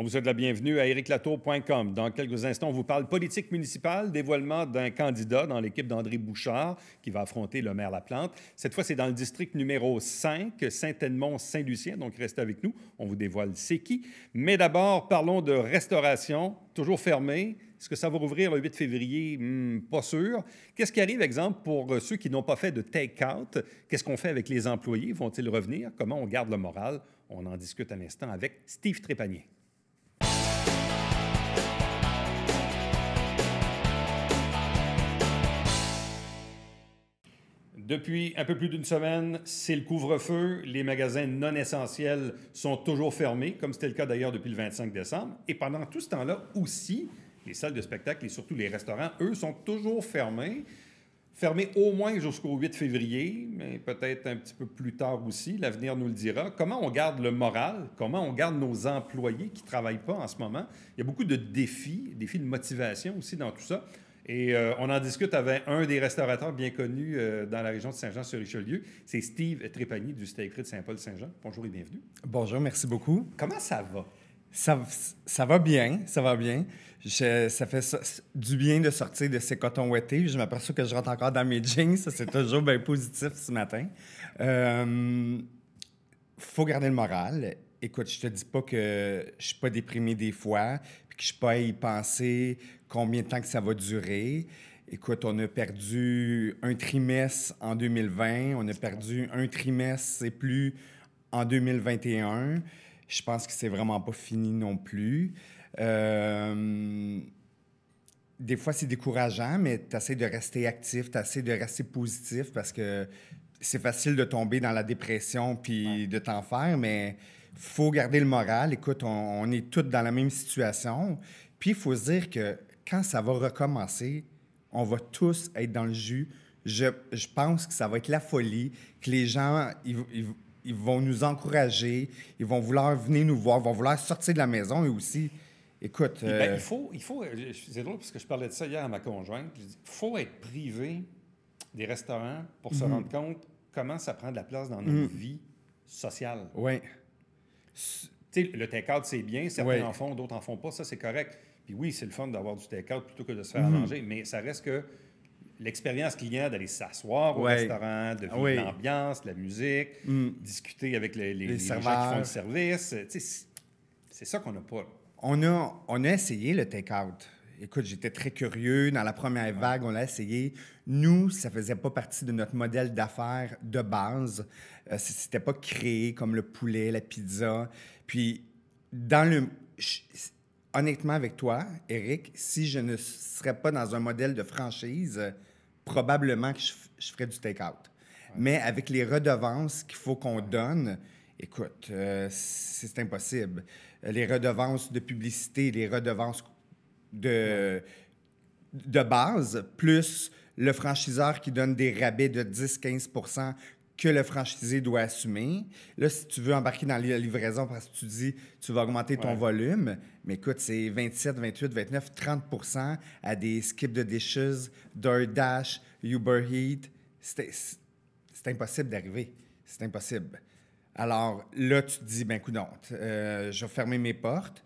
On vous souhaite la bienvenue à ericlatour.com. Dans quelques instants, on vous parle politique municipale, dévoilement d'un candidat dans l'équipe d'André Bouchard qui va affronter le maire Laplante. Cette fois, c'est dans le district numéro 5, Saint-Edmond-Saint-Lucien. Donc, restez avec nous. On vous dévoile c'est qui. Mais d'abord, parlons de restauration, toujours fermée. Est-ce que ça va rouvrir le 8 février? Hmm, pas sûr. Qu'est-ce qui arrive, exemple, pour ceux qui n'ont pas fait de take-out? Qu'est-ce qu'on fait avec les employés? Vont-ils revenir? Comment on garde le moral? On en discute un instant avec Steve Trépanier. Depuis un peu plus d'une semaine, c'est le couvre-feu. Les magasins non essentiels sont toujours fermés, comme c'était le cas d'ailleurs depuis le 25 décembre. Et pendant tout ce temps-là aussi, les salles de spectacle et surtout les restaurants, eux, sont toujours fermés. Fermés au moins jusqu'au 8 février, mais peut-être un petit peu plus tard aussi, l'avenir nous le dira. Comment on garde le moral? Comment on garde nos employés qui ne travaillent pas en ce moment? Il y a beaucoup de défis, défis de motivation aussi dans tout ça. Et euh, on en discute avec un des restaurateurs bien connus euh, dans la région de Saint-Jean-sur-Richelieu. C'est Steve Trépanier du Steakerie de Saint-Paul-Saint-Jean. Bonjour et bienvenue. Bonjour, merci beaucoup. Comment ça va? Ça, va bien, ça va bien. ça fait du bien de sortir de ces cotons ouettés. Je m'aperçois que je rentre encore dans mes jeans. Ça, c'est toujours bien positif ce matin. Il euh, faut garder le moral. Écoute, je te dis pas que je suis pas déprimé des fois, puis que je suis pas à y penser, combien de temps que ça va durer. Écoute, on a perdu un trimestre en 2020, on a perdu un trimestre et plus en 2021. Je pense que c'est vraiment pas fini non plus. Euh, des fois, c'est décourageant, mais tu essaies de rester actif, tu essaies de rester positif parce que c'est facile de tomber dans la dépression puis de t'en faire, mais faut garder le moral. Écoute, on, on est tous dans la même situation. Puis il faut se dire que quand ça va recommencer, on va tous être dans le jus. Je, je pense que ça va être la folie, que les gens, ils, vont nous encourager, ils vont vouloir venir nous voir, vont vouloir sortir de la maison et aussi. Écoute. Eh ben, euh, il faut. Il faut euh, c'est drôle parce que je parlais de ça hier à ma conjointe. Il faut être privé des restaurants pour se mhm. rendre compte comment ça prend de la place dans notre mhm. vie sociale. Oui. Tu sais, le take-out, c'est bien, certains en font, d'autres en font pas, ça, c'est correct. Puis oui, c'est le fun d'avoir du take-out plutôt que de se faire manger, mhm. mais ça reste que l'expérience client d'aller s'asseoir au restaurant, de ah vivre l'ambiance, la musique, mm. discuter avec les, les, gens qui font le service. C'est ça qu'on n'a pas. On a, on a essayé le take-out. Écoute, j'étais très curieux. Dans la première vague, on l'a essayé. Nous, ça faisait pas partie de notre modèle d'affaires de base. Euh, c'était pas créé comme le poulet, la pizza. Puis, dans le honnêtement avec toi, Eric, si je ne serais pas dans un modèle de franchise, euh, probablement que je, ferais du take-out. Mais avec les redevances qu'il faut qu'on donne, écoute, euh, c'est impossible. Euh, les redevances de publicité, les redevances de, de base, plus le franchiseur qui donne des rabais de 10-15 que le franchisé doit assumer. Là, si tu veux embarquer dans la livraison parce que tu dis tu vas augmenter ton volume, mais écoute, c'est 27, 28, 29, 30 à des skips de dishes, DoorDash, Uber heat ». C'est impossible d'arriver. C'est impossible. Alors là, tu te dis, ben coup euh, je vais fermer mes portes.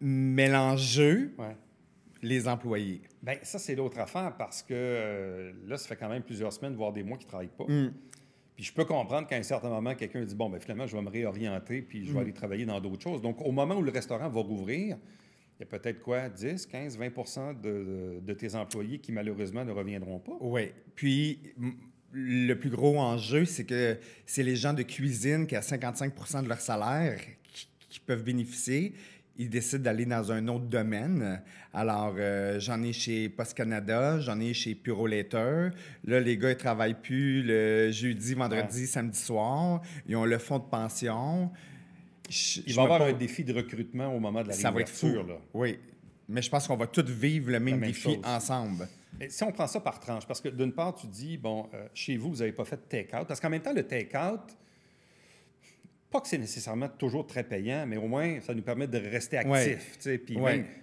Mais l'enjeu, les employés. Bien, ça, c'est l'autre affaire parce que euh, là, ça fait quand même plusieurs semaines, voire des mois qu'ils ne travaillent pas. Hum. Puis je peux comprendre qu'à un certain moment, quelqu'un dit Bon, ben finalement, je vais me réorienter, puis je vais mm. aller travailler dans d'autres choses. Donc, au moment où le restaurant va rouvrir, il y a peut-être quoi, 10, 15, 20 de, de, tes employés qui malheureusement ne reviendront pas. Oui. Puis le plus gros enjeu, c'est que c'est les gens de cuisine qui, à 55 de leur salaire, qui peuvent bénéficier ils décident d'aller dans un autre domaine. Alors, euh, j'en ai chez Post Canada, j'en ai chez Puro Là, les gars, ils travaillent plus le jeudi, vendredi, samedi soir. Ils ont le fonds de pension. Je, Il va y avoir un défi de recrutement au moment de la Ça va être fou. Là. Oui. Mais je pense qu'on va tous vivre le même, défi ensemble. si on prend ça par tranche, parce que d'une part, tu dis, bon, euh, chez vous, vous n'avez pas fait de take-out, parce qu'en même temps, le take-out, pas que c'est nécessairement toujours très payant, mais au moins, ça nous permet de rester actifs, tu sais, puis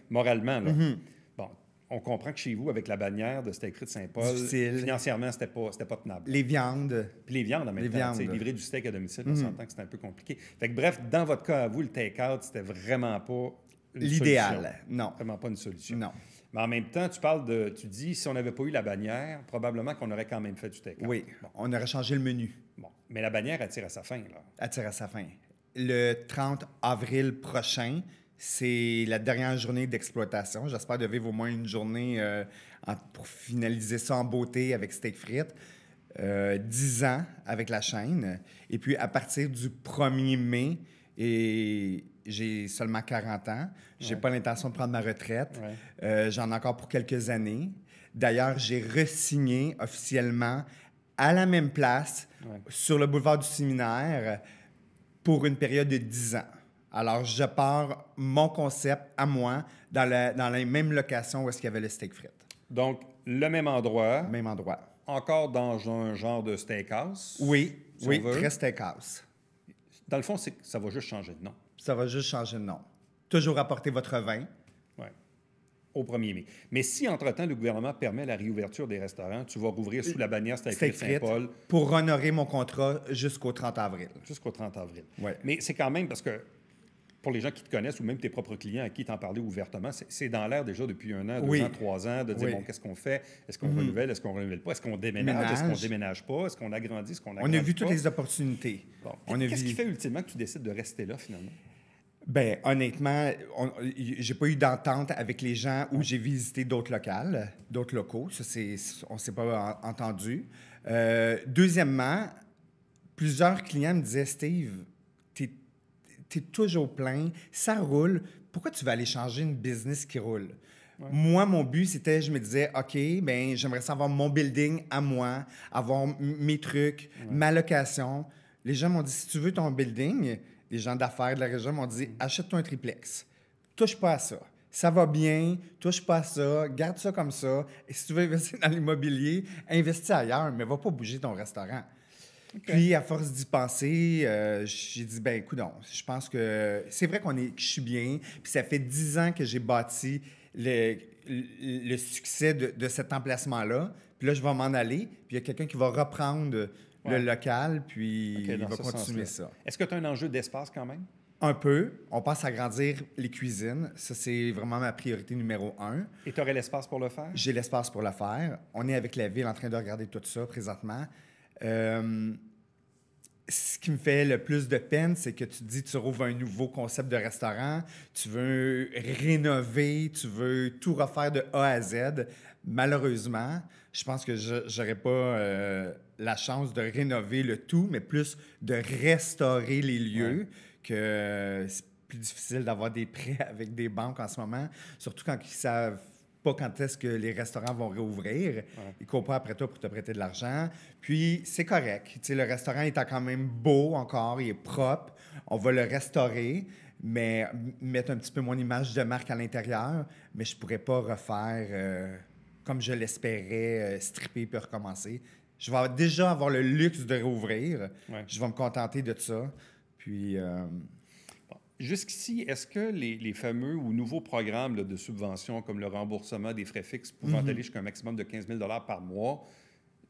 moralement, mm-hmm. Bon, on comprend que chez vous, avec la bannière de steak de Saint-Paul, financièrement, c'était pas, pas tenable. Les viandes. Puis les viandes en même les temps. Livrer du steak à domicile, on mm-hmm. s'entend que c'est un peu compliqué. bref, dans votre cas à vous, le take-out, c'était vraiment pas l'idéal. Non. Vraiment pas une solution. Non. Mais en même temps, tu parles de. Tu dis, si on n'avait pas eu la bannière, probablement qu'on aurait quand même fait du take-out. Oui. On aurait changé le menu. Mais la bannière attire à sa fin, là. Attire à sa fin. Le 30 avril prochain, c'est la dernière journée d'exploitation. J'espère de vivre au moins une journée euh, pour finaliser ça en beauté avec steak frites. Euh, 10 ans avec la chaîne. Et puis, à partir du 1er mai, et j'ai seulement 40 ans, j'ai n'ai pas l'intention de prendre ma retraite. Euh, j'en ai encore pour quelques années. D'ailleurs, j'ai re-signé officiellement à la même place, sur le boulevard du séminaire, pour une période de 10 ans. Alors, je pars mon concept à moi dans, la, dans même location où est-ce qu'il y avait le steak frites. Donc, le même endroit. Même endroit. Encore dans un genre de steakhouse. Oui, oui, très steakhouse. Dans le fond, ça va juste changer de nom. Ça va juste changer de nom. Toujours apporter votre vin au 1er mai. Mais si, entre-temps, le gouvernement permet la réouverture des restaurants, tu vas rouvrir sous la bannière Saint-Paul. Pour honorer mon contrat jusqu'au 30 avril. Jusqu'au 30 avril. Ouais. Mais c'est quand même parce que pour les gens qui te connaissent ou même tes propres clients à qui t'en parlais ouvertement, c'est dans l'air déjà depuis un an, deux ans, trois ans de dire bon, qu'est-ce qu'on fait Est-ce qu'on mhm. renouvelle Est-ce qu'on renouvelle pas Est-ce qu'on déménage Est-ce qu'on déménage pas Est-ce qu'on agrandit Est-ce qu'on On a vu toutes les opportunités. Qu'est-ce qui fait ultimement que tu décides de rester là finalement ben honnêtement, j'ai pas eu d'entente avec les gens où j'ai visité d'autres locales, d'autres locaux. Ça, c'est, on s'est pas entendu. Euh, deuxièmement, plusieurs clients me disaient Steve, tu es toujours plein, ça roule. Pourquoi tu vas aller changer une business qui roule? Moi, mon but, c'était, je me disais, OK, ben, j'aimerais savoir mon building à moi, avoir mes trucs, ma location. Les gens m'ont dit, si tu veux ton building, les gens d'affaires de la région m'ont dit mm. achète-toi un triplex. Touche pas à ça. Ça va bien, touche pas à ça, garde ça comme ça. Et si tu veux investir dans l'immobilier, investis ailleurs, mais va pas bouger ton restaurant. Puis, à force d'y penser, euh, j'ai dit, ben écoute, non, je pense que c'est vrai qu'on est, que je suis bien. Puis, ça fait dix ans que j'ai bâti le, le, succès de, de cet emplacement-là. Puis là, je vais m'en aller. Puis, il y a quelqu'un qui va reprendre le local, puis il va continuer ça. Est-ce que tu as un enjeu d'espace quand même? Un peu. On passe à grandir les cuisines. Ça, c'est vraiment ma priorité numéro un. Et tu aurais l'espace pour le faire? J'ai l'espace pour le faire. On est avec la ville en train de regarder tout ça présentement. Euh, ce qui me fait le plus de peine, c'est que tu dis, tu rouvres un nouveau concept de restaurant, tu veux rénover, tu veux tout refaire de A à Z. Malheureusement, je pense que je n'aurai pas euh, la chance de rénover le tout, mais plus de restaurer les lieux que euh, c'est plus difficile d'avoir des prêts avec des banques en ce moment, surtout quand ils savent pas quand est-ce que les restaurants vont réouvrir. Il Ils courent pas après toi pour te prêter de l'argent. Puis c'est correct. le restaurant est quand même beau encore, il est propre. On va le restaurer, mais mettre un petit peu mon image de marque à l'intérieur. Mais je pourrais pas refaire euh, comme je l'espérais, euh, stripper puis recommencer. Je vais déjà avoir le luxe de réouvrir. Je vais me contenter de ça. Puis. Euh, Jusqu'ici, est-ce que les, fameux ou nouveaux programmes de subvention, comme le remboursement des frais fixes pouvant mhm. aller jusqu'à un maximum de 15 000 par mois,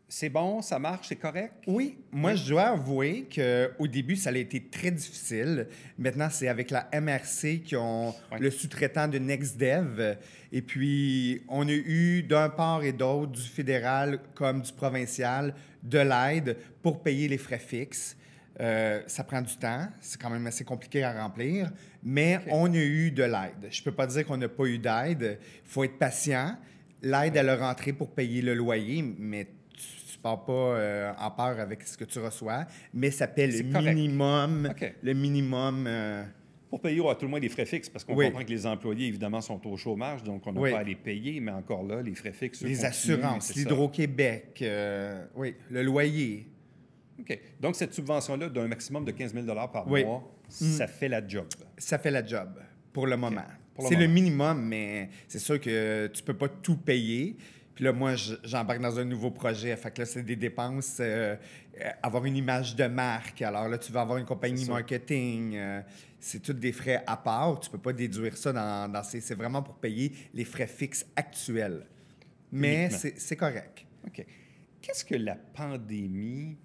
c'est bon, ça marche, c'est correct? Oui, moi, je dois avouer qu'au début, ça a été très difficile. Maintenant, c'est avec la MRC qui ont le sous-traitant de NextDev. Et puis, on a eu d'un part et d'autre, du fédéral comme du provincial, de l'aide pour payer les frais fixes. Euh, ça prend du temps, c'est quand même assez compliqué à remplir, mais on a eu de l'aide. Je ne peux pas dire qu'on n'a pas eu d'aide. Il faut être patient. L'aide, à leur entrée pour payer le loyer, mais tu ne pars pas euh, en peur avec ce que tu reçois, mais ça paie le minimum, le minimum. Euh, pour payer à tout le moins les frais fixes, parce qu'on comprend que les employés, évidemment, sont au chômage, donc on n'a pas à les payer, mais encore là, les frais fixes. Les assurances, l'Hydro-Québec, oui, le loyer. OK. Donc, cette subvention-là d'un maximum de 15 000 par mois, mm. ça fait la job. Ça fait la job, pour le moment. C'est le minimum, mais c'est sûr que tu peux pas tout payer. Puis là, moi, j'embarque dans un nouveau projet. Fait que là, c'est des dépenses. Euh, euh, avoir une image de marque. Alors là, tu vas avoir une compagnie marketing. Euh, c'est tout des frais à part. Tu peux pas déduire ça dans, dans C'est vraiment pour payer les frais fixes actuels. Mais c'est correct. OK. Qu'est-ce que la pandémie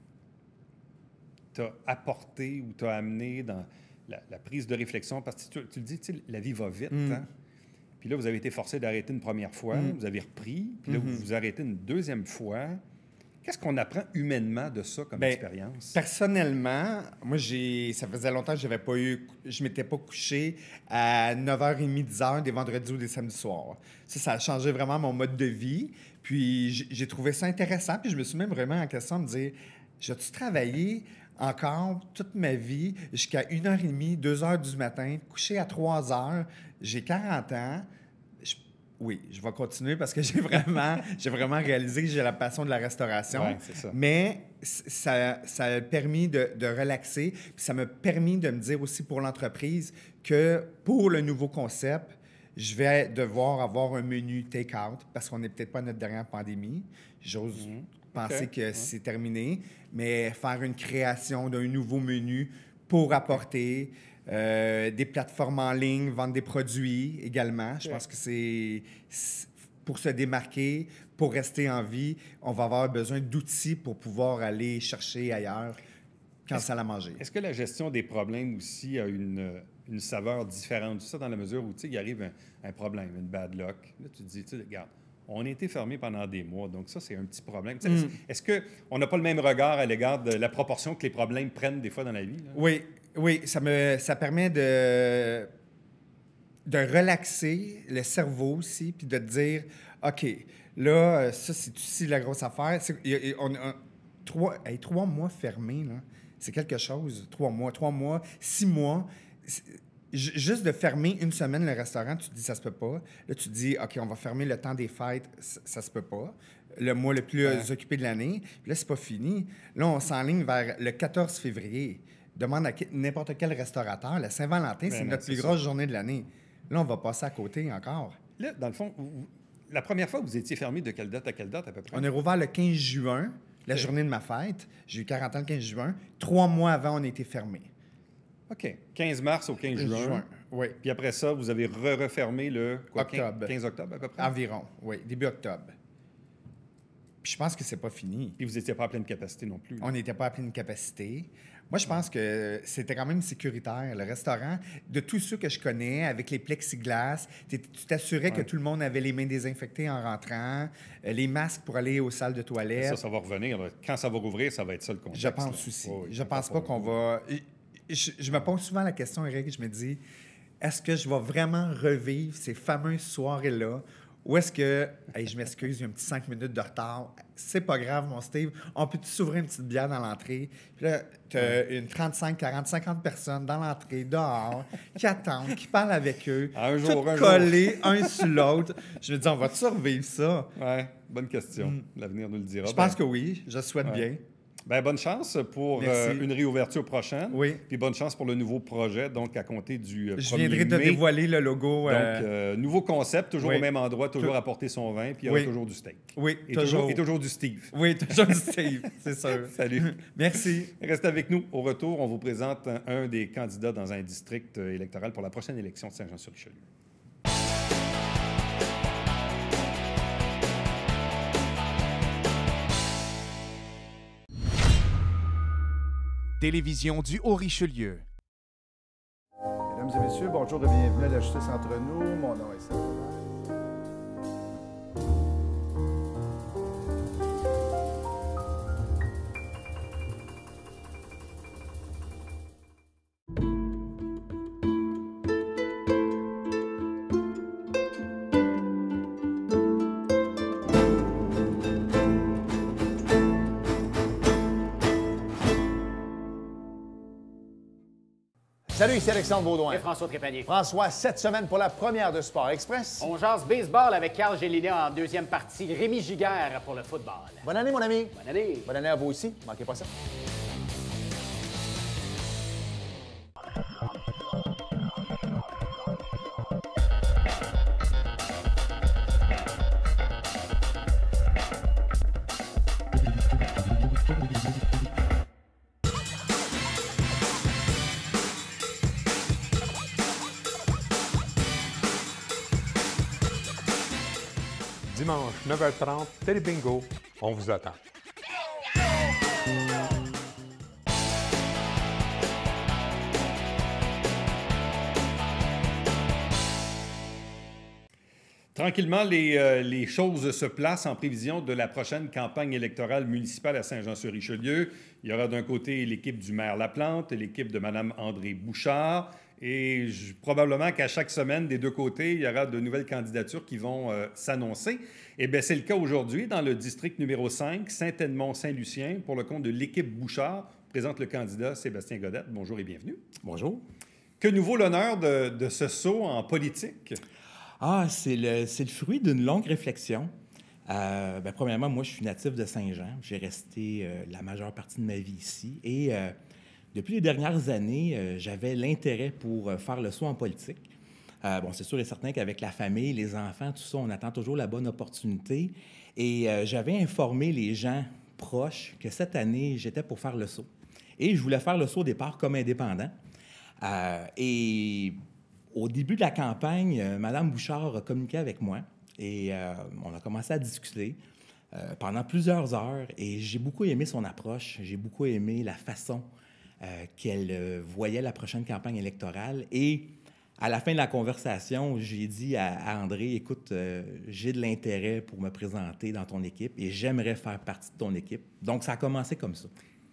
t'a apporté ou t'a amené dans la, prise de réflexion? Parce que tu, tu le dis, la vie va vite. Mm. Hein? Puis là, vous avez été forcé d'arrêter une première fois, mm. vous avez repris, puis là, mm-hmm. vous vous arrêtez une deuxième fois. Qu'est-ce qu'on apprend humainement de ça comme ben, expérience? Personnellement, moi, j'ai, ça faisait longtemps que j'avais pas eu, je m'étais pas couché à 9h30, 10h des vendredis ou des samedis soirs. Ça, ça a changé vraiment mon mode de vie. Puis j'ai trouvé ça intéressant. Puis je me suis même vraiment en question de me dire, j'ai-tu travaillé encore toute ma vie, jusqu'à 1h30, 2h du matin, couché à 3h, j'ai 40 ans. oui, je vais continuer parce que j'ai vraiment, j'ai vraiment réalisé que j'ai la passion de la restauration. ça. Mais ça, ça a permis de, relaxer. ça m'a permis de me dire aussi pour l'entreprise que pour le nouveau concept, je vais devoir avoir un menu take-out parce qu'on n'est peut-être pas notre dernière pandémie. J'ose mhm penser que c'est terminé, mais faire une création d'un nouveau menu pour apporter euh, des plateformes en ligne, vendre des produits également. Je pense que c'est pour se démarquer, pour rester en vie, on va avoir besoin d'outils pour pouvoir aller chercher ailleurs quand ça l'a manger. Est-ce que la gestion des problèmes aussi a une, une saveur différente? ça dans la mesure où il arrive un, un, problème, une bad luck. Là, tu te dis, regarde, on a été fermé pendant des mois. Donc, ça, c'est un petit problème. Mm. Est-ce qu'on n'a pas le même regard à l'égard de la proportion que les problèmes prennent des fois dans la vie? Oui, oui, ça me ça permet de, de relaxer le cerveau aussi, puis de dire, OK, là, ça, c'est aussi la grosse affaire. on a trois, trois mois fermés, c'est quelque chose. Trois mois, trois mois, six mois juste de fermer une semaine le restaurant, tu te dis ça se peut pas. Là, tu te dis, OK, on va fermer le temps des fêtes, ça, se peut pas. Le mois le plus occupé de l'année. Là, c'est pas fini. Là, on s'enligne vers le 14 février. Demande à n'importe quel restaurateur. La Saint-Valentin, ben c'est notre plus grosse journée de l'année. Là, on va passer à côté encore. Là, dans le fond, la première fois, vous étiez fermé de quelle date à quelle date à peu près? On est rouvert le 15 juin, la journée de ma fête. J'ai eu 40 ans le 15 juin. Trois mois avant, on était fermé. OK. 15 mars au 15 juin. juin. Oui. Puis après ça, vous avez refermé le quoi, octobre. 15 octobre à peu près? Environ, oui, début octobre. Puis je pense que c'est pas fini. Puis vous n'étiez pas à pleine capacité non plus. On n'était pas à pleine capacité. Moi, je pense que c'était quand même sécuritaire. Le restaurant, de tous ceux que je connais, avec les plexiglas, tu t'assurais que tout le monde avait les mains désinfectées en rentrant, euh, les masques pour aller aux salles de toilette. Ça, ça va revenir. Quand ça va rouvrir, ça va être ça le contexte. Je pense aussi. je pense pas qu'on va je, me pose souvent la question, Eric, je me dis, est-ce que je vais vraiment revivre ces fameuses soirées-là ou est-ce que, je m'excuse, j'ai un petit cinq minutes de retard, c'est pas grave, mon Steve, on peut s'ouvrir une petite bière dans l'entrée? Puis là, tu as une 35, 40, 50 personnes dans l'entrée, dehors, qui attendent, qui parlent avec eux, jour, un collées un sur l'autre. Je me dis, on va survivre ça? Ouais, bonne question. Hmm. L'avenir nous le dira. Je pense ben. que oui, je souhaite bien. Bien, bonne chance pour euh, une réouverture prochaine. Oui. Puis bonne chance pour le nouveau projet, donc à compter du euh, Je viendrai de dévoiler le logo. Euh, donc, euh, nouveau concept, toujours au même endroit, toujours apporter son vin, puis il y aura toujours du steak. Oui, toujours. Et toujours du Steve. Oui, toujours du Steve, c'est ça. Salut. Merci. Restez avec nous. Au retour, on vous présente un, un des candidats dans un district électoral pour la prochaine élection de Saint-Jean-sur-Richelieu. télévision du Haut-Richelieu. Mesdames et messieurs, bonjour et bienvenue à la Justice entre nous. Mon nom est Samuel. C'est Alexandre Baudouin. Et François Trépanier. François, cette semaine pour la première de Sport Express. On jase baseball avec Carl Gélina en deuxième partie. Rémi Giguère pour le football. Bonne année, mon ami. Bonne année. Bonne année à vous aussi. Manquez pas ça. dimanche 9h30, Télé Bingo. On vous attend. Tranquillement, euh, les, choses se placent en prévision de la prochaine campagne électorale municipale à Saint-Jean-sur-Richelieu. Il y aura d'un côté l'équipe du maire Laplante, l'équipe de Mme André Bouchard, et probablement qu'à chaque semaine, des deux côtés, il y aura de nouvelles candidatures qui vont euh, s'annoncer. Et eh bien, c'est le cas aujourd'hui dans le district numéro 5, Saint-Edmond-Saint-Lucien, pour le compte de l'équipe Bouchard. Présente le candidat Sébastien Godette. Bonjour et bienvenue. Bonjour. Que nouveau l'honneur de, ce saut en politique? Ah, c'est le, fruit d'une longue réflexion. Euh, ben, premièrement, moi, je suis natif de Saint-Jean. J'ai resté euh, la majeure partie de ma vie ici. Et depuis les dernières années, euh, j'avais l'intérêt pour euh, faire le saut en politique. Euh, bon, c'est sûr et certain qu'avec la famille, les enfants, tout ça, on attend toujours la bonne opportunité. Et j'avais informé les gens proches que cette année, j'étais pour faire le saut. Et je voulais faire le saut au départ comme indépendant. et au début de la campagne, Madame Bouchard a communiqué avec moi et on a commencé à discuter pendant plusieurs heures. Et j'ai beaucoup aimé son approche, j'ai beaucoup aimé la façon euh, qu'elle euh, voyait la prochaine campagne électorale. Et à la fin de la conversation, j'ai dit à, André, écoute, euh, j'ai de l'intérêt pour me présenter dans ton équipe et j'aimerais faire partie de ton équipe. Donc, ça a commencé comme ça.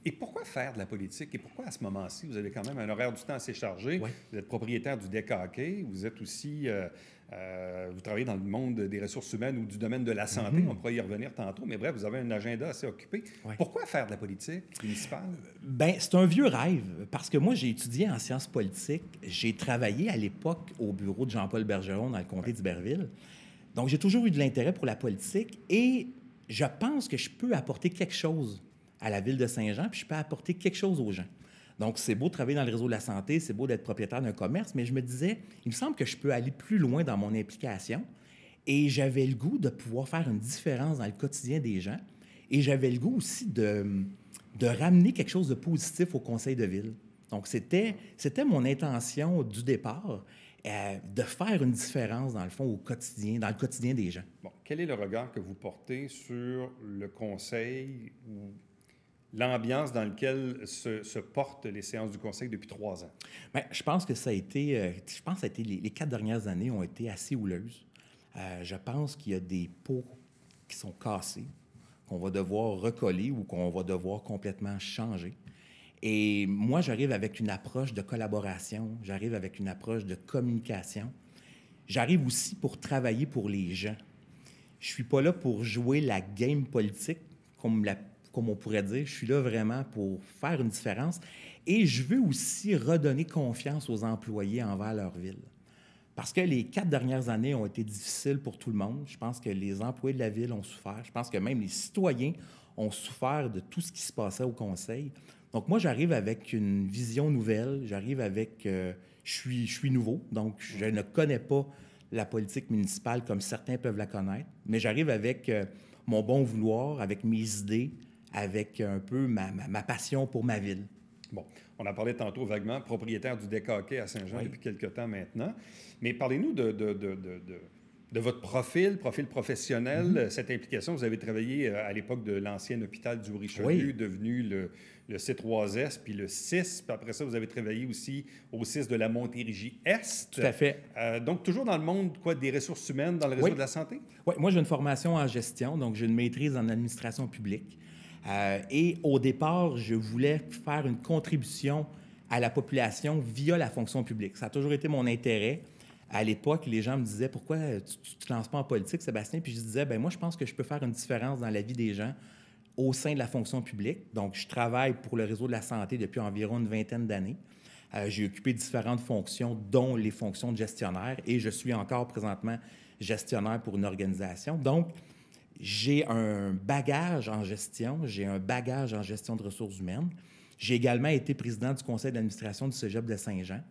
Et pourquoi faire de la politique? Et pourquoi à ce moment-ci, vous avez quand même un horaire du temps assez chargé? Vous êtes propriétaire du DEC vous êtes aussi euh, vous travaillez dans le monde des ressources humaines ou du domaine de la santé, mhm. on pourra y revenir tantôt, mais bref, vous avez un agenda assez occupé. Pourquoi faire de la politique municipale? Ben, c'est un vieux rêve, parce que moi, j'ai étudié en sciences politiques. J'ai travaillé à l'époque au bureau de Jean-Paul Bergeron dans le comté d'Iberville. Donc, j'ai toujours eu de l'intérêt pour la politique et je pense que je peux apporter quelque chose à la ville de Saint-Jean, puis je peux apporter quelque chose aux gens. Donc, c'est beau de travailler dans le réseau de la santé, c'est beau d'être propriétaire d'un commerce, mais je me disais, il me semble que je peux aller plus loin dans mon implication. Et j'avais le goût de pouvoir faire une différence dans le quotidien des gens. Et j'avais le goût aussi de, de ramener quelque chose de positif au conseil de ville. Donc, c'était, c'était mon intention du départ, euh, de faire une différence, dans le fond, au quotidien, dans le quotidien des gens. Bon, quel est le regard que vous portez sur le conseil ou l'ambiance dans laquelle se, portent les séances du Conseil depuis trois ans? Bien, je pense que ça a été, euh, je pense que ça été les, quatre dernières années ont été assez houleuses. Euh, je pense qu'il y a des pots qui sont cassés, qu'on va devoir recoller ou qu'on va devoir complètement changer. Et moi, j'arrive avec une approche de collaboration, j'arrive avec une approche de communication. J'arrive aussi pour travailler pour les gens. Je suis pas là pour jouer la game politique comme la comme on pourrait dire, je suis là vraiment pour faire une différence et je veux aussi redonner confiance aux employés envers leur ville. Parce que les quatre dernières années ont été difficiles pour tout le monde. Je pense que les employés de la ville ont souffert. Je pense que même les citoyens ont souffert de tout ce qui se passait au conseil. Donc moi, j'arrive avec une vision nouvelle. J'arrive avec... Euh, je, suis, je suis nouveau, donc je ne connais pas la politique municipale comme certains peuvent la connaître, mais j'arrive avec euh, mon bon vouloir, avec mes idées, avec un peu ma, ma, passion pour ma ville. Bon, on a parlé tantôt vaguement, propriétaire du Décaquet à Saint-Jean depuis quelques temps maintenant. Mais parlez-nous de, de, de, de, votre profil, profil professionnel, mhm. cette implication. Vous avez travaillé euh, à l'époque de l'ancien hôpital du Richelieu, devenu le, C3S, puis le 6. Puis après ça, vous avez travaillé aussi au 6 de la Montérégie-Est. Tout à fait. Euh, donc, toujours dans le monde quoi, des ressources humaines, dans le réseau de la santé? Oui, moi, j'ai une formation en gestion, donc j'ai une maîtrise en administration publique. Euh, et au départ, je voulais faire une contribution à la population via la fonction publique. Ça a toujours été mon intérêt. À l'époque, les gens me disaient pourquoi tu, ne te lances pas en politique, Sébastien Puis je disais ben moi, je pense que je peux faire une différence dans la vie des gens au sein de la fonction publique. Donc, je travaille pour le réseau de la santé depuis environ une vingtaine d'années. Euh, j'ai occupé différentes fonctions, dont les fonctions de gestionnaire, et je suis encore présentement gestionnaire pour une organisation. Donc, j'ai un bagage en gestion, j'ai un bagage en gestion de ressources humaines. J'ai également été président du conseil d'administration du Cégep de Saint-Jean.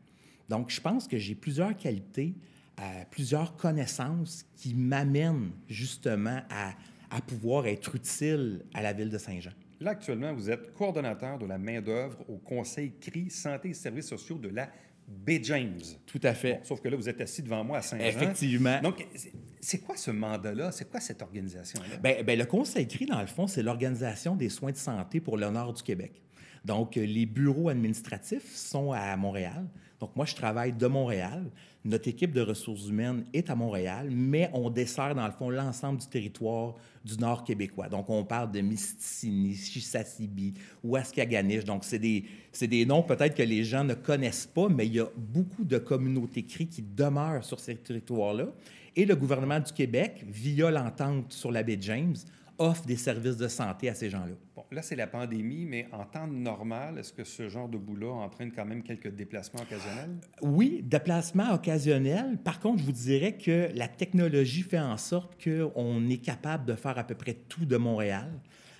Donc, je pense que j'ai plusieurs qualités, euh, plusieurs connaissances qui m'amènent justement à, à pouvoir être utile à la ville de Saint-Jean. Là, actuellement, vous êtes coordonnateur de la main-d'œuvre au Conseil CRI Santé et Services sociaux de la B. James. Tout à fait. sauf que là, vous êtes assis devant moi à Saint-Jean. Effectivement. Donc, c'est quoi ce mandat-là? C'est quoi cette organisation-là? Bien, ben, le Conseil écrit, dans le fond, c'est l'Organisation des soins de santé pour l'honneur du Québec. Donc, euh, les bureaux administratifs sont à Montréal. Donc, moi, je travaille de Montréal. Notre équipe de ressources humaines est à Montréal, mais on dessert, dans le fond, l'ensemble du territoire du Nord québécois. Donc, on parle de Misticini, ou Ouaskaganish. Donc, c'est des, des, noms peut-être que les gens ne connaissent pas, mais il y a beaucoup de communautés CRI qui demeurent sur ces territoires-là. Et le gouvernement du Québec, via l'entente sur la de James, offre des services de santé à ces gens-là. Bon, là, c'est la pandémie, mais en temps normal, est-ce que ce genre de boulot entraîne quand même quelques déplacements occasionnels? Oui, déplacements occasionnels. Par contre, je vous dirais que la technologie fait en sorte qu'on est capable de faire à peu près tout de Montréal,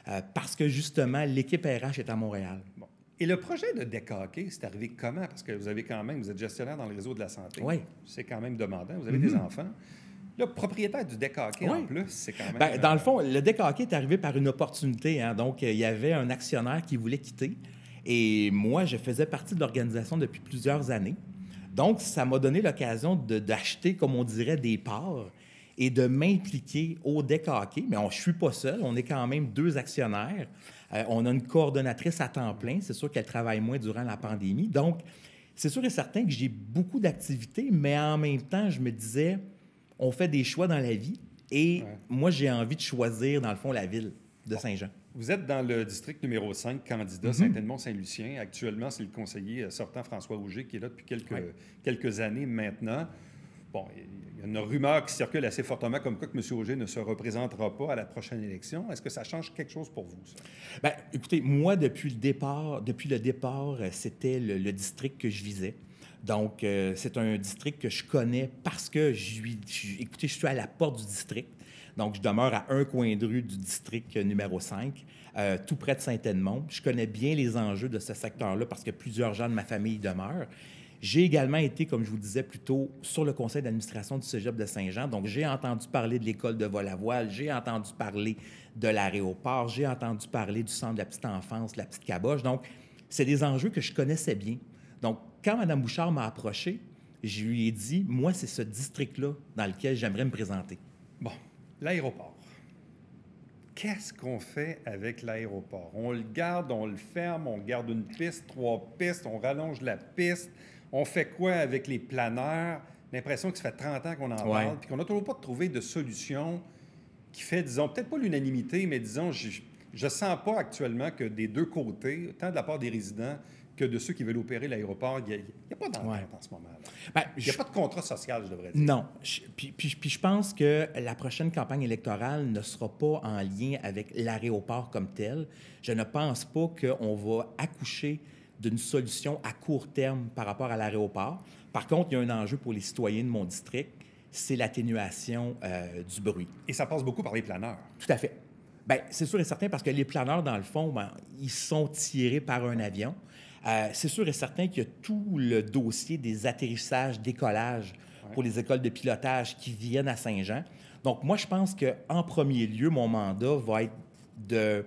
euh, parce que justement, l'équipe RH est à Montréal. Bon. Et le projet de décaquer, c'est arrivé comment? Parce que vous avez quand même, vous êtes gestionnaire dans le réseau de la santé. Oui. C'est quand même demandant. Vous avez des mm-hmm. enfants. Le propriétaire du décaqué, en plus, c'est quand même. Ben, dans le euh, fond, le décaqué est arrivé par une opportunité. Hein. Donc, il y avait un actionnaire qui voulait quitter. Et moi, je faisais partie de l'organisation depuis plusieurs années. Donc, ça m'a donné l'occasion d'acheter, comme on dirait, des parts et de m'impliquer au décaqué. Mais on, je ne suis pas seul. On est quand même deux actionnaires. Euh, on a une coordonnatrice à temps plein. C'est sûr qu'elle travaille moins durant la pandémie. Donc, c'est sûr et certain que j'ai beaucoup d'activités, mais en même temps, je me disais, on fait des choix dans la vie. Et moi, j'ai envie de choisir, dans le fond, la ville de Saint-Jean. Vous êtes dans le district numéro 5, candidat mhm. Saint-Edmond-Saint-Lucien. Actuellement, c'est le conseiller euh, sortant François Auger qui est là depuis quelques années maintenant. Bon, il y a une rumeur qui circule assez fortement comme quoi que M. Auger ne se représentera pas à la prochaine élection. Est-ce que ça change quelque chose pour vous, ça? Bien, écoutez, moi, depuis le départ, depuis le départ, euh, c'était le, district que je visais. Donc, euh, c'est un district que je connais parce que, je, écoutez, je suis à la porte du district. Donc, je demeure à un coin de rue du district euh, numéro 5, tout près de Saint-Edmond. Je connais bien les enjeux de ce secteur-là parce que plusieurs gens de ma famille y demeurent. J'ai également été, comme je vous disais plus tôt, sur le conseil d'administration du Cégep de Saint-Jean. Donc, j'ai entendu parler de l'école de vol à voile, j'ai entendu parler de l'aéroport, j'ai entendu parler du centre de la petite enfance, de la petite caboche. Donc, c'est des enjeux que je connaissais bien. Donc, quand Mme Bouchard m'a approché, je lui ai dit, moi, c'est ce district-là dans lequel j'aimerais me présenter. Bon, l'aéroport. Qu'est-ce qu'on fait avec l'aéroport? On le garde, on le ferme, on garde une piste, trois pistes, on rallonge la piste, on fait quoi avec les planeurs? L'impression que ça fait 30 ans qu'on en parle, puis qu'on n'a toujours pas trouvé de solution qui fait, disons, peut-être pas l'unanimité, mais disons, je ne sens pas actuellement que des deux côtés, tant de la part des résidents que de ceux qui veulent opérer l'aéroport, il n'y a, pas d'entente en ce moment. Ben, il n'y a pas de contrat social, je devrais dire. Non. puis, puis, puis, je pense que la prochaine campagne électorale ne sera pas en lien avec l'aéroport comme tel. Je ne pense pas qu'on va accoucher d'une solution à court terme par rapport à l'aéroport. Par contre, il y a un enjeu pour les citoyens de mon district, c'est l'atténuation euh, du bruit. Et ça passe beaucoup par les planeurs. Tout à fait. Bien, c'est sûr et certain parce que les planeurs, dans le fond, ben, ils sont tirés par un avion. Euh, c'est sûr et certain qu'il y a tout le dossier des atterrissages, décollages pour les écoles de pilotage qui viennent à Saint-Jean. Donc, moi, je pense qu'en premier lieu, mon mandat va être de,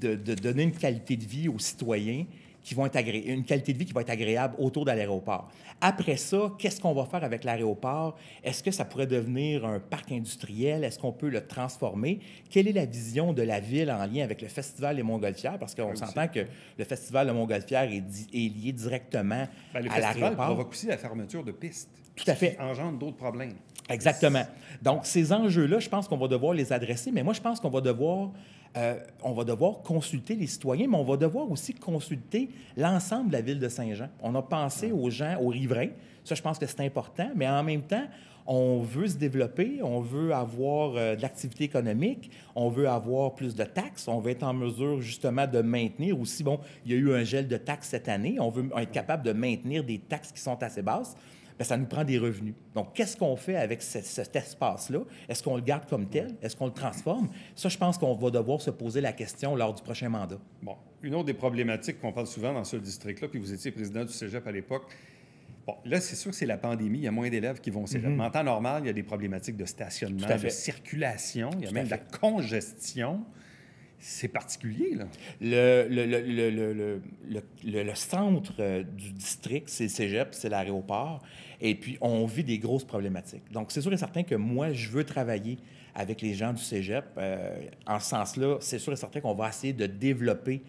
de, de donner une qualité de vie aux citoyens, qui vont être une qualité de vie qui va être agréable autour de l'aéroport. Après ça, qu'est-ce qu'on va faire avec l'aéroport? Est-ce que ça pourrait devenir un parc industriel? Est-ce qu'on peut le transformer? Quelle est la vision de la ville en lien avec le Festival des Montgolfières? Parce qu'on ah s'entend que le Festival des Montgolfières est, est, lié directement ben, à l'aéroport. Le provoque aussi la fermeture de pistes. Tout à fait. Qui engendre d'autres problèmes. Exactement. Donc, ces enjeux-là, je pense qu'on va devoir les adresser, mais moi, je pense qu'on va devoir euh, on va devoir consulter les citoyens, mais on va devoir aussi consulter l'ensemble de la ville de Saint-Jean. On a pensé aux gens, aux riverains. Ça, je pense que c'est important, mais en même temps, on veut se développer, on veut avoir euh, de l'activité économique, on veut avoir plus de taxes, on veut être en mesure justement de maintenir aussi, bon, il y a eu un gel de taxes cette année, on veut être capable de maintenir des taxes qui sont assez basses. Ben, ça nous prend des revenus. Donc, qu'est-ce qu'on fait avec cet espace-là? Est-ce qu'on le garde comme tel? Est-ce qu'on le transforme? Ça, je pense qu'on va devoir se poser la question lors du prochain mandat. Bon. Une autre des problématiques qu'on parle souvent dans ce district-là, puis vous étiez président du cégep à l'époque, Bon, là, c'est sûr que c'est la pandémie. Il y a moins d'élèves qui vont au cégep. Mm-hmm. En temps normal, il y a des problématiques de stationnement, de circulation, il y a même de la congestion. C'est particulier, là. Le, le centre euh, du district, c'est le cégep, c'est l'aéroport. Et puis, on vit des grosses problématiques. Donc, c'est sûr et certain que moi, je veux travailler avec les gens du cégep. Euh, en ce sens-là, c'est sûr et certain qu'on va essayer de développer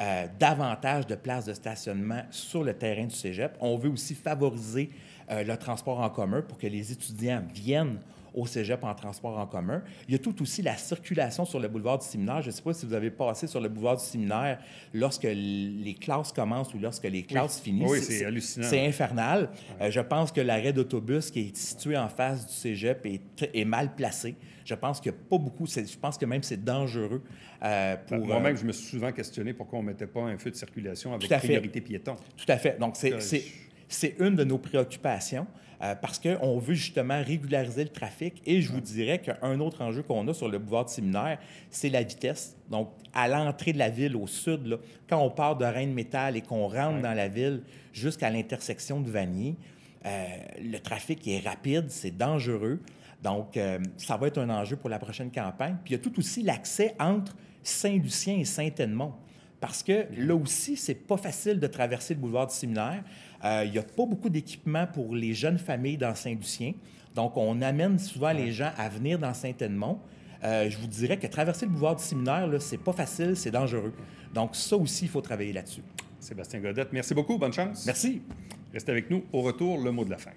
euh, davantage de places de stationnement sur le terrain du cégep. On veut aussi favoriser euh, le transport en commun pour que les étudiants viennent au cégep en transport en commun. Il y a tout aussi la circulation sur le boulevard du séminaire. Je ne sais pas si vous avez passé sur le boulevard du séminaire lorsque les classes commencent ou lorsque les classes finissent. Oui, c'est hallucinant. C'est infernal. Euh, je pense que l'arrêt d'autobus qui est situé en face du cégep est, mal placé. Je pense qu'il a pas beaucoup. Je pense que même c'est dangereux euh, pour. Moi-même, euh, je me suis souvent questionné pourquoi on ne mettait pas un feu de circulation avec priorité piéton. Tout à fait. Donc, c'est une de nos préoccupations. Euh, parce qu'on veut justement régulariser le trafic. Et je vous dirais qu'un autre enjeu qu'on a sur le boulevard de Séminaire, c'est la vitesse. Donc, à l'entrée de la ville au sud, quand on part de de métal et qu'on rentre dans la ville jusqu'à l'intersection de Vanier, euh, le trafic est rapide, c'est dangereux. Donc, euh, ça va être un enjeu pour la prochaine campagne. Puis il y a tout aussi l'accès entre Saint-Lucien et Saint-Edmond parce que là aussi, c'est pas facile de traverser le boulevard du séminaire. Il euh, n'y a pas beaucoup d'équipement pour les jeunes familles dans Saint-Lucien. Donc, on amène souvent les gens à venir dans Saint-Edmond. Euh, je vous dirais que traverser le boulevard du séminaire, ce c'est pas facile, c'est dangereux. Donc, ça aussi, il faut travailler là-dessus. Sébastien Godette, merci beaucoup. Bonne chance. Merci. Restez avec nous. Au retour, le mot de la fin.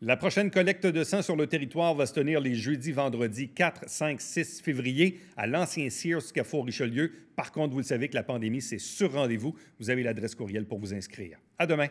La prochaine collecte de sang sur le territoire va se tenir les jeudis, vendredis 4, 5, 6 février à l'ancien Sears cafour Richelieu. Par contre, vous le savez que la pandémie, c'est sur rendez-vous. Vous avez l'adresse courriel pour vous inscrire. À demain.